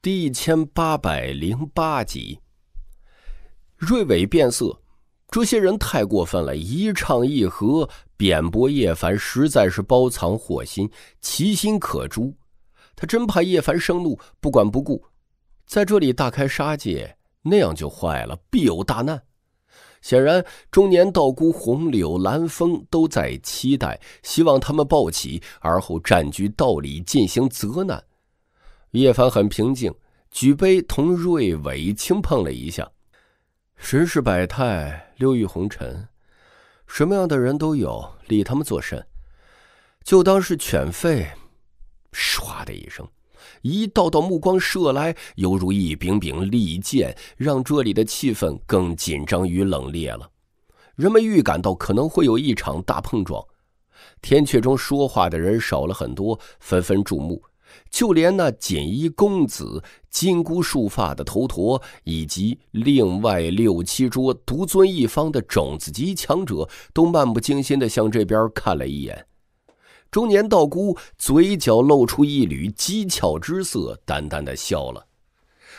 第一千八百零八集，瑞伟变色，这些人太过分了！一唱一和，贬驳叶凡，实在是包藏祸心，其心可诛。他真怕叶凡生怒，不管不顾，在这里大开杀戒，那样就坏了，必有大难。显然，中年道姑红柳、蓝风都在期待，希望他们抱起，而后占据道理进行责难。叶凡很平静，举杯同瑞伟轻碰了一下。人世百态，六欲红尘，什么样的人都有，理他们作甚？就当是犬吠。唰的一声，一道道目光射来，犹如一柄柄利剑，让这里的气氛更紧张与冷冽了。人们预感到可能会有一场大碰撞。天阙中说话的人少了很多，纷纷注目。就连那锦衣公子、金箍束发的头陀，以及另外六七桌独尊一方的种子级强者，都漫不经心地向这边看了一眼。中年道姑嘴角露出一缕讥诮之色，淡淡地笑了。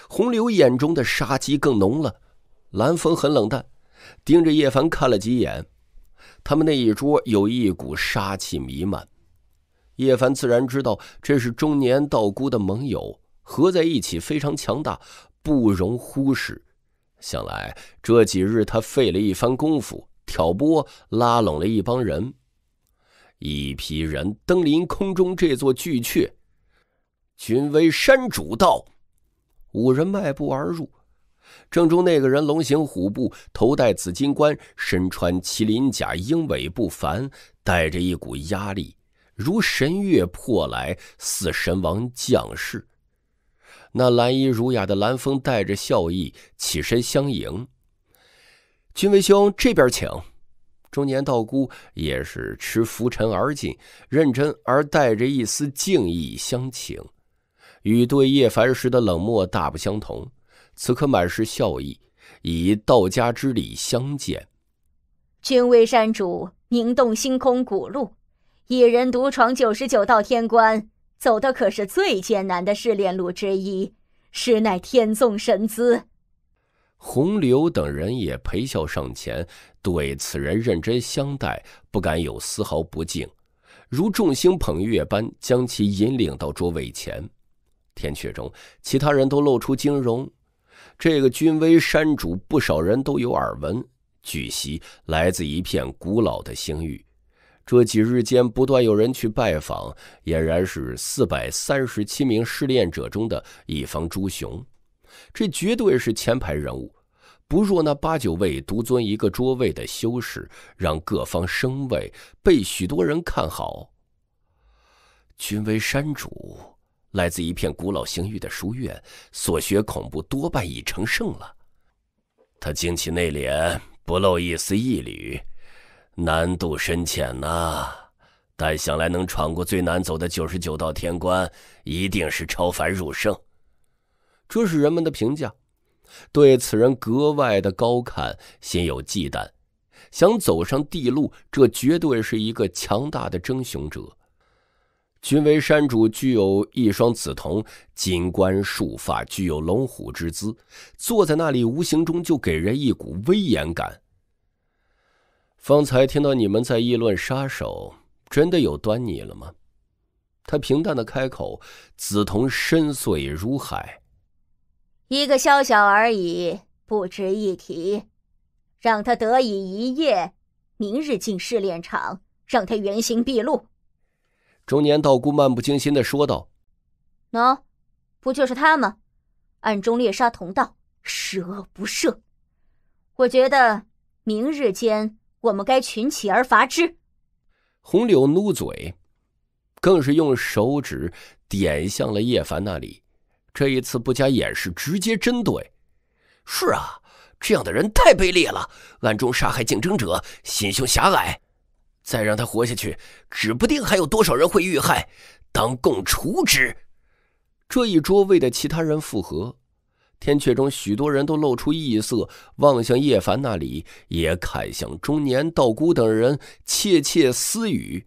洪流眼中的杀机更浓了。蓝枫很冷淡，盯着叶凡看了几眼。他们那一桌有一股杀气弥漫。叶凡自然知道，这是中年道姑的盟友，合在一起非常强大，不容忽视。想来这几日，他费了一番功夫，挑拨拉拢了一帮人，一批人登临空中这座巨阙，君威山主道。五人迈步而入，正中那个人龙行虎步，头戴紫金冠，身穿麒麟甲，英伟不凡，带着一股压力。如神月破来，似神王降世。那蓝衣儒雅的蓝风带着笑意起身相迎。君威兄，这边请。中年道姑也是持拂尘而进，认真而带着一丝敬意相请，与对叶凡时的冷漠大不相同。此刻满是笑意，以道家之礼相见。君威山主，凝动星空古路。一人独闯九十九道天关，走的可是最艰难的试炼路之一，实乃天纵神姿。洪流等人也陪笑上前，对此人认真相待，不敢有丝毫不敬，如众星捧月般将其引领到桌位前。天阙中，其他人都露出惊容。这个君威山主，不少人都有耳闻，据悉来自一片古老的星域。这几日间不断有人去拜访，俨然是四百三十七名试炼者中的一方诸雄，这绝对是前排人物，不若那八九位独尊一个桌位的修士，让各方升位，被许多人看好。君为山主，来自一片古老星域的书院，所学恐怖，多半已成圣了。他精气内敛，不露一丝一缕。难度深浅呐，但想来能闯过最难走的九十九道天关，一定是超凡入圣。这是人们的评价，对此人格外的高看，心有忌惮。想走上地路，这绝对是一个强大的争雄者。君为山主，具有一双紫瞳，金冠束发，具有龙虎之姿，坐在那里，无形中就给人一股威严感。方才听到你们在议论杀手，真的有端倪了吗？他平淡的开口，紫瞳深邃如海。一个宵小而已，不值一提。让他得以一夜，明日进试炼场，让他原形毕露。中年道姑漫不经心的说道：“喏，不就是他吗？暗中猎杀同道，十恶不赦。我觉得明日间。”我们该群起而伐之。红柳努嘴，更是用手指点向了叶凡那里。这一次不加掩饰，直接针对。是啊，这样的人太卑劣了，暗中杀害竞争者，心胸狭隘。再让他活下去，指不定还有多少人会遇害，当共除之。这一桌位的其他人附和。天阙中，许多人都露出异色，望向叶凡那里，也看向中年道姑等人，窃窃私语。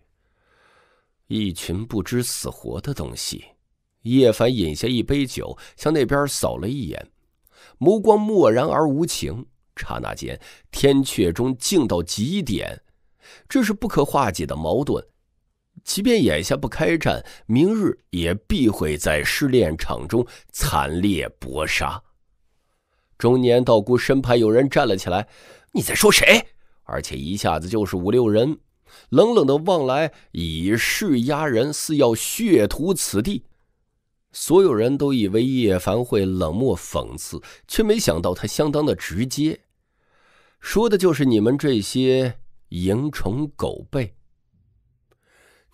一群不知死活的东西！叶凡饮下一杯酒，向那边扫了一眼，目光漠然而无情。刹那间，天阙中静到极点。这是不可化解的矛盾。即便眼下不开战，明日也必会在试炼场中惨烈搏杀。中年道姑身旁有人站了起来：“你在说谁？”而且一下子就是五六人，冷冷的望来，以势压人，似要血屠此地。所有人都以为叶凡会冷漠讽刺，却没想到他相当的直接，说的就是你们这些蝇虫狗辈。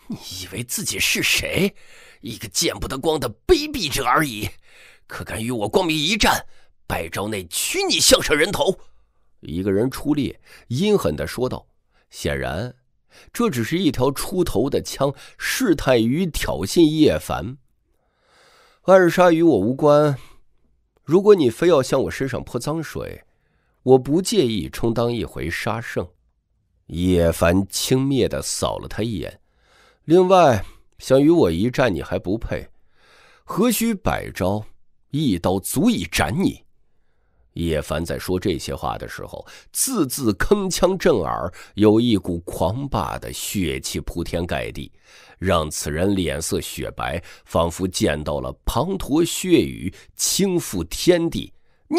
你以为自己是谁？一个见不得光的卑鄙者而已！可敢与我光明一战？百招内取你项上人头！一个人出列，阴狠的说道。显然，这只是一条出头的枪，试探与挑衅。叶凡，暗杀与我无关。如果你非要向我身上泼脏水，我不介意充当一回杀圣。叶凡轻蔑的扫了他一眼。另外，想与我一战，你还不配。何须百招？一刀足以斩你。叶凡在说这些话的时候，字字铿锵震耳，有一股狂霸的血气铺天盖地，让此人脸色雪白，仿佛见到了滂沱血雨倾覆天地。你，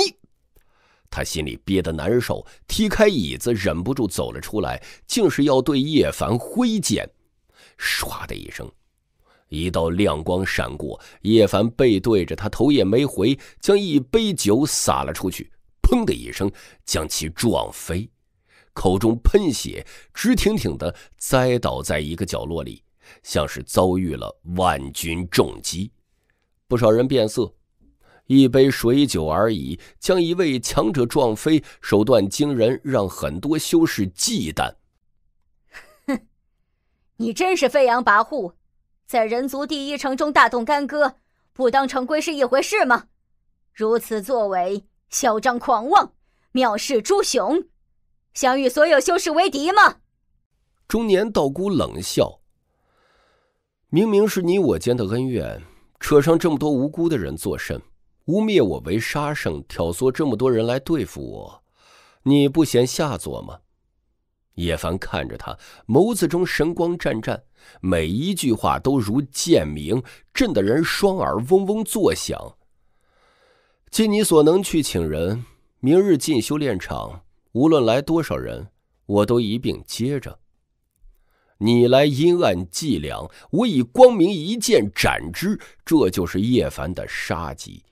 他心里憋得难受，踢开椅子，忍不住走了出来，竟是要对叶凡挥剑。唰的一声，一道亮光闪过，叶凡背对着他，头也没回，将一杯酒洒了出去，砰的一声，将其撞飞，口中喷血，直挺挺的栽倒在一个角落里，像是遭遇了万钧重击。不少人变色，一杯水酒而已，将一位强者撞飞，手段惊人，让很多修士忌惮。你真是飞扬跋扈，在人族第一城中大动干戈，不当城规是一回事吗？如此作为，嚣张狂妄，藐视诸雄，想与所有修士为敌吗？中年道姑冷笑：“明明是你我间的恩怨，扯上这么多无辜的人作甚？污蔑我为杀生，挑唆这么多人来对付我，你不嫌下作吗？”叶凡看着他，眸子中神光湛湛，每一句话都如剑鸣，震得人双耳嗡嗡作响。尽你所能去请人，明日进修炼场，无论来多少人，我都一并接着。你来阴暗伎俩，我以光明一剑斩之，这就是叶凡的杀机。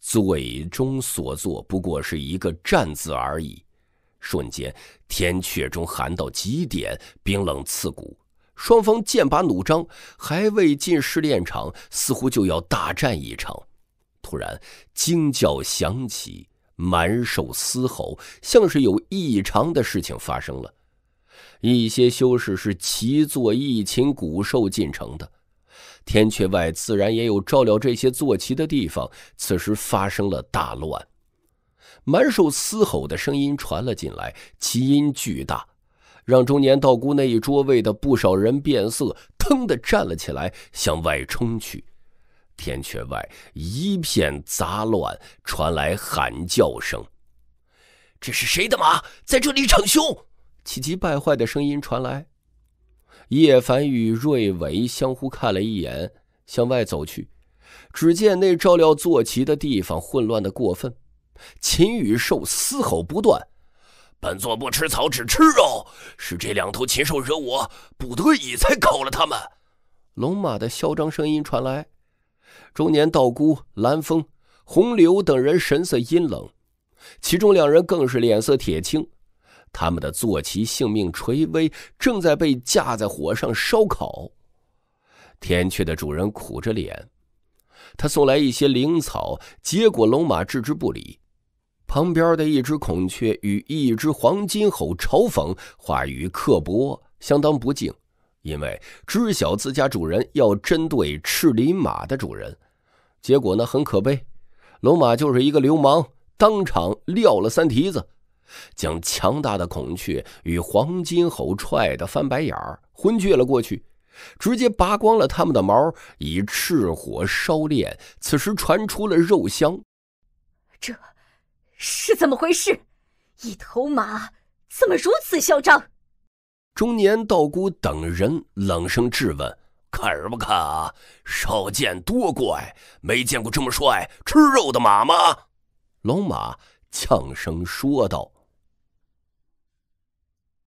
最终所做不过是一个“战”字而已。瞬间，天阙中寒到极点，冰冷刺骨。双方剑拔弩张，还未进试炼场，似乎就要大战一场。突然，惊叫响起，满兽嘶吼，像是有异常的事情发生了。一些修士是骑坐一禽古兽进城的，天阙外自然也有照料这些坐骑的地方，此时发生了大乱。满手嘶吼的声音传了进来，其音巨大，让中年道姑那一桌位的不少人变色，腾地站了起来，向外冲去。天阙外一片杂乱，传来喊叫声：“这是谁的马在这里逞凶？”气急败坏的声音传来。叶凡与瑞伟相互看了一眼，向外走去。只见那照料坐骑的地方混乱的过分。禽羽兽嘶吼不断，本座不吃草，只吃肉。是这两头禽兽惹我，不得已才烤了他们。龙马的嚣张声音传来，中年道姑蓝风、洪流等人神色阴冷，其中两人更是脸色铁青。他们的坐骑性命垂危，正在被架在火上烧烤。天阙的主人苦着脸，他送来一些灵草，结果龙马置之不理。旁边的一只孔雀与一只黄金猴嘲讽，话语刻薄，相当不敬。因为知晓自家主人要针对赤鳞马的主人，结果呢很可悲。龙马就是一个流氓，当场撂了三蹄子，将强大的孔雀与黄金猴踹得翻白眼儿，昏厥了过去。直接拔光了他们的毛，以赤火烧炼，此时传出了肉香。这。是怎么回事？一头马怎么如此嚣张？中年道姑等人冷声质问：“看什么看啊？少见多怪，没见过这么帅吃肉的马吗？”龙马呛声说道。